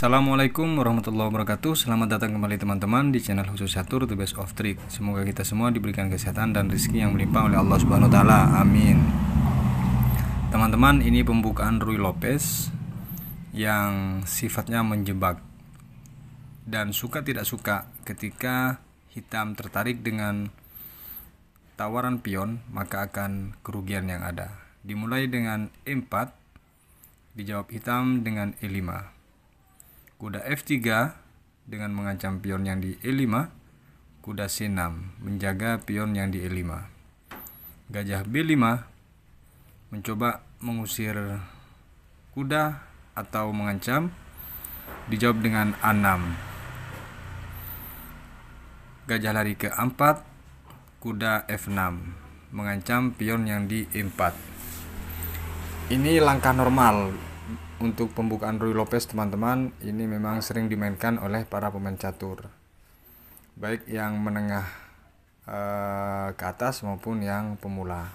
Assalamualaikum warahmatullahi wabarakatuh Selamat datang kembali teman-teman di channel khusus Satur The Best of Trick Semoga kita semua diberikan kesehatan dan rezeki yang melimpah oleh Allah Subhanahu Wa Taala. Amin Teman-teman ini pembukaan Rui Lopez Yang sifatnya menjebak Dan suka tidak suka ketika hitam tertarik dengan tawaran pion Maka akan kerugian yang ada Dimulai dengan E4 Dijawab hitam dengan E5 kuda F3 dengan mengancam pion yang di E5, kuda C6 menjaga pion yang di E5. Gajah B5 mencoba mengusir kuda atau mengancam dijawab dengan A6. Gajah lari ke A4, kuda F6 mengancam pion yang di E4. Ini langkah normal untuk pembukaan Rui Lopez teman-teman ini memang sering dimainkan oleh para pemain catur baik yang menengah eh, ke atas maupun yang pemula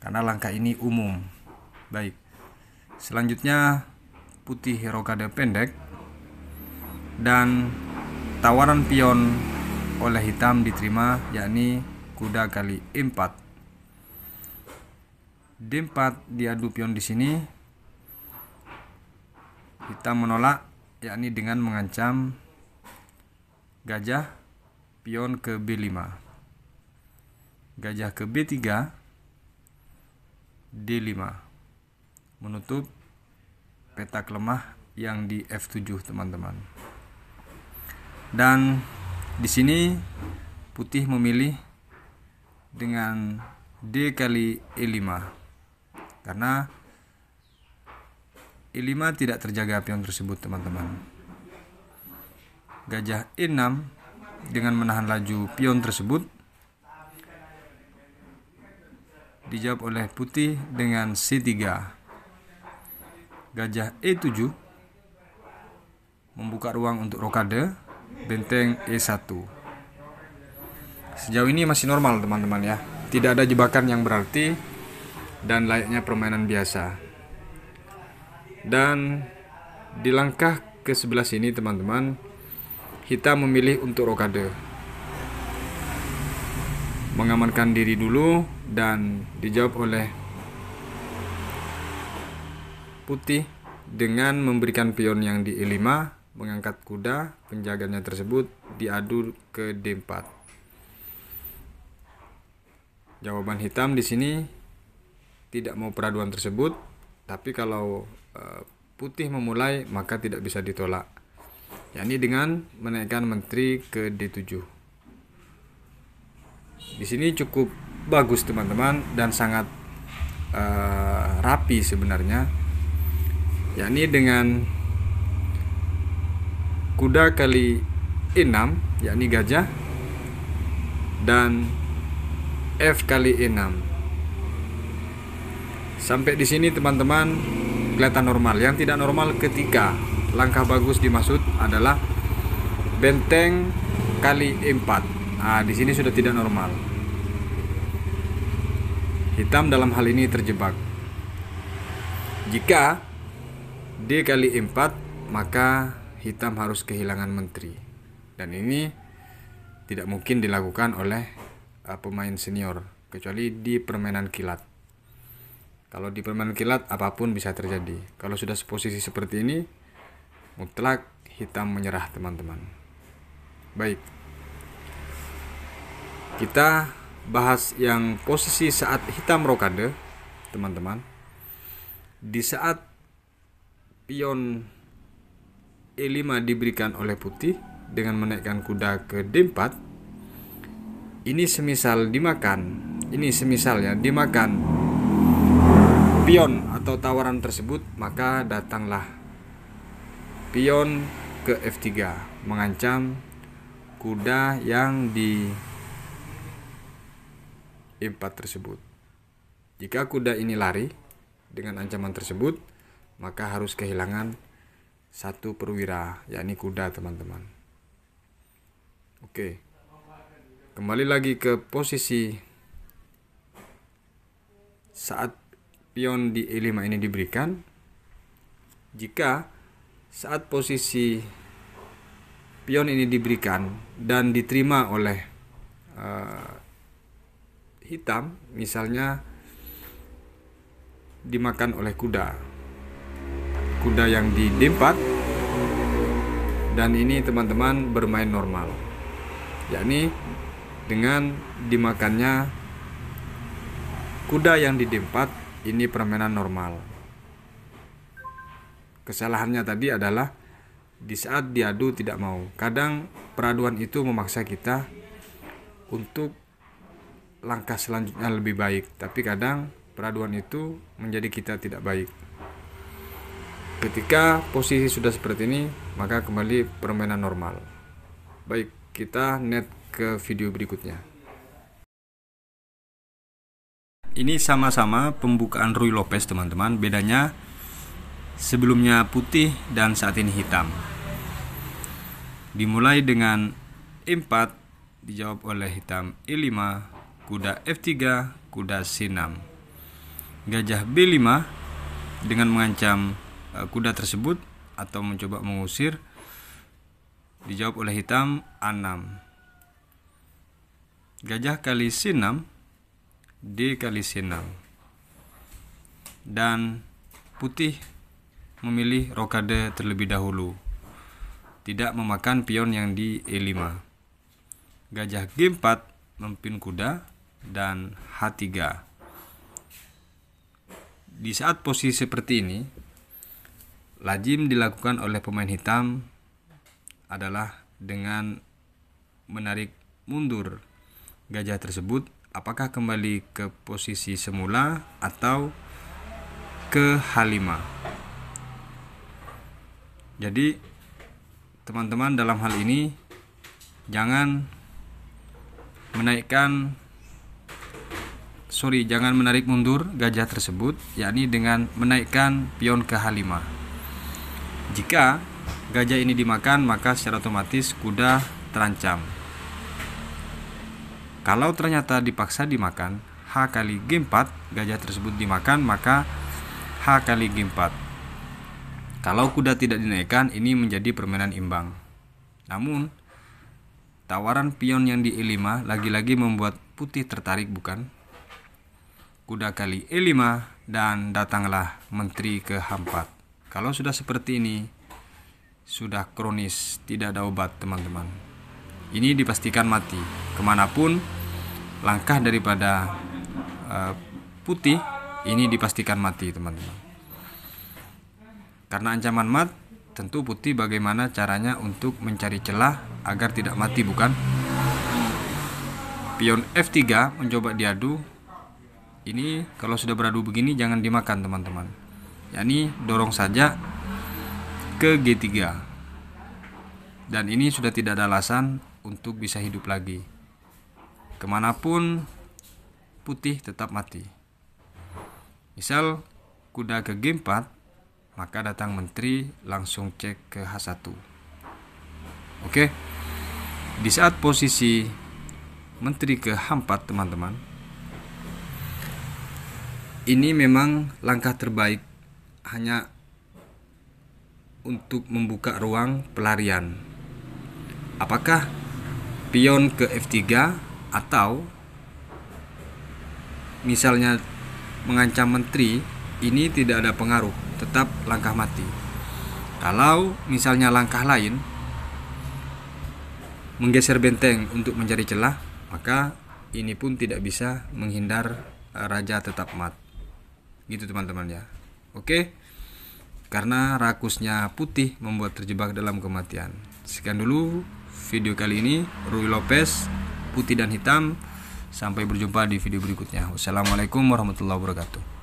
karena langkah ini umum baik selanjutnya putih rokade pendek dan tawaran pion oleh hitam diterima yakni kuda kali empat, D4 diadu pion di sini kita menolak yakni dengan mengancam gajah pion ke B5 gajah ke B3 D5 menutup petak lemah yang di F7 teman-teman dan di sini putih memilih dengan D kali E5 karena lima tidak terjaga pion tersebut teman-teman. Gajah E6 dengan menahan laju pion tersebut dijawab oleh putih dengan C3. Gajah E7 membuka ruang untuk rokade benteng E1. Sejauh ini masih normal teman-teman ya. Tidak ada jebakan yang berarti dan layaknya permainan biasa. Dan di langkah ke sebelah sini teman-teman, kita memilih untuk rokade. Mengamankan diri dulu dan dijawab oleh putih dengan memberikan pion yang di E5 mengangkat kuda penjaganya tersebut diadu ke D4. Jawaban hitam di sini tidak mau peraduan tersebut, tapi kalau Eh, putih memulai maka tidak bisa ditolak yakni dengan menaikkan menteri ke D7 di sini cukup bagus teman-teman dan sangat uh, rapi sebenarnya yakni dengan kuda kali E6 yakni gajah dan F kali E6 sampai di sini teman-teman kelihatan normal. Yang tidak normal ketika langkah bagus dimaksud adalah benteng kali empat. Nah, di sini sudah tidak normal. Hitam dalam hal ini terjebak. Jika D kali empat maka hitam harus kehilangan menteri dan ini tidak mungkin dilakukan oleh ah, pemain senior kecuali di permainan kilat kalau di permainan kilat apapun bisa terjadi. Kalau sudah posisi seperti ini mutlak hitam menyerah teman-teman. Baik. Kita bahas yang posisi saat hitam rokade, teman-teman. Di saat pion E5 diberikan oleh putih dengan menaikkan kuda ke D4 ini semisal dimakan ini semisalnya dimakan pion atau tawaran tersebut, maka datanglah pion ke F3 mengancam kuda yang di E4 tersebut. Jika kuda ini lari dengan ancaman tersebut, maka harus kehilangan satu perwira, yakni kuda, teman-teman. Oke. Kembali lagi ke posisi saat pion di E5 ini diberikan jika saat posisi pion ini diberikan dan diterima oleh uh, hitam misalnya dimakan oleh kuda kuda yang di d dan ini teman-teman bermain normal yakni dengan dimakannya kuda yang di d ini permainan normal. Kesalahannya tadi adalah di saat diadu tidak mau. Kadang peraduan itu memaksa kita untuk langkah selanjutnya lebih baik, tapi kadang peraduan itu menjadi kita tidak baik. Ketika posisi sudah seperti ini, maka kembali permainan normal. Baik, kita net ke video berikutnya ini sama-sama pembukaan Rui Lopez teman-teman bedanya sebelumnya putih dan saat ini hitam dimulai dengan E4 dijawab oleh hitam E5 kuda F3 kuda C6 gajah B5 dengan mengancam e, kuda tersebut atau mencoba mengusir dijawab oleh hitam A6 gajah kali C6 d Kali Dan putih memilih rokade terlebih dahulu. Tidak memakan pion yang di E5. Gajah G4 memimpin kuda dan H3. Di saat posisi seperti ini, lajim dilakukan oleh pemain hitam adalah dengan menarik mundur gajah tersebut apakah kembali ke posisi semula atau ke H5 jadi teman-teman dalam hal ini jangan menaikkan sorry jangan menarik mundur gajah tersebut yakni dengan menaikkan pion ke H5 jika gajah ini dimakan maka secara otomatis kuda terancam kalau ternyata dipaksa dimakan, H kali G4 gajah tersebut dimakan maka H kali G4. Kalau kuda tidak dinaikkan ini menjadi permainan imbang. Namun tawaran pion yang di E5 lagi-lagi membuat putih tertarik bukan? Kuda kali E5 dan datanglah menteri ke H4. Kalau sudah seperti ini sudah kronis, tidak ada obat teman-teman. Ini dipastikan mati. Kemanapun langkah daripada uh, putih ini dipastikan mati teman-teman karena ancaman mat tentu putih bagaimana caranya untuk mencari celah agar tidak mati bukan pion F3 mencoba diadu ini kalau sudah beradu begini jangan dimakan teman-teman yakni dorong saja ke G3 dan ini sudah tidak ada alasan untuk bisa hidup lagi Kemanapun putih tetap mati. Misal kuda ke G4, maka datang menteri langsung cek ke H1. Oke. Di saat posisi menteri ke H4, teman-teman. Ini memang langkah terbaik hanya untuk membuka ruang pelarian. Apakah pion ke F3 atau misalnya mengancam menteri ini tidak ada pengaruh, tetap langkah mati. Kalau misalnya langkah lain menggeser benteng untuk mencari celah, maka ini pun tidak bisa menghindar eh, raja tetap mat. Gitu teman-teman ya. Oke. Karena rakusnya putih membuat terjebak dalam kematian. Sekian dulu video kali ini. Rui Lopez putih dan hitam. Sampai berjumpa di video berikutnya. Wassalamualaikum warahmatullahi wabarakatuh.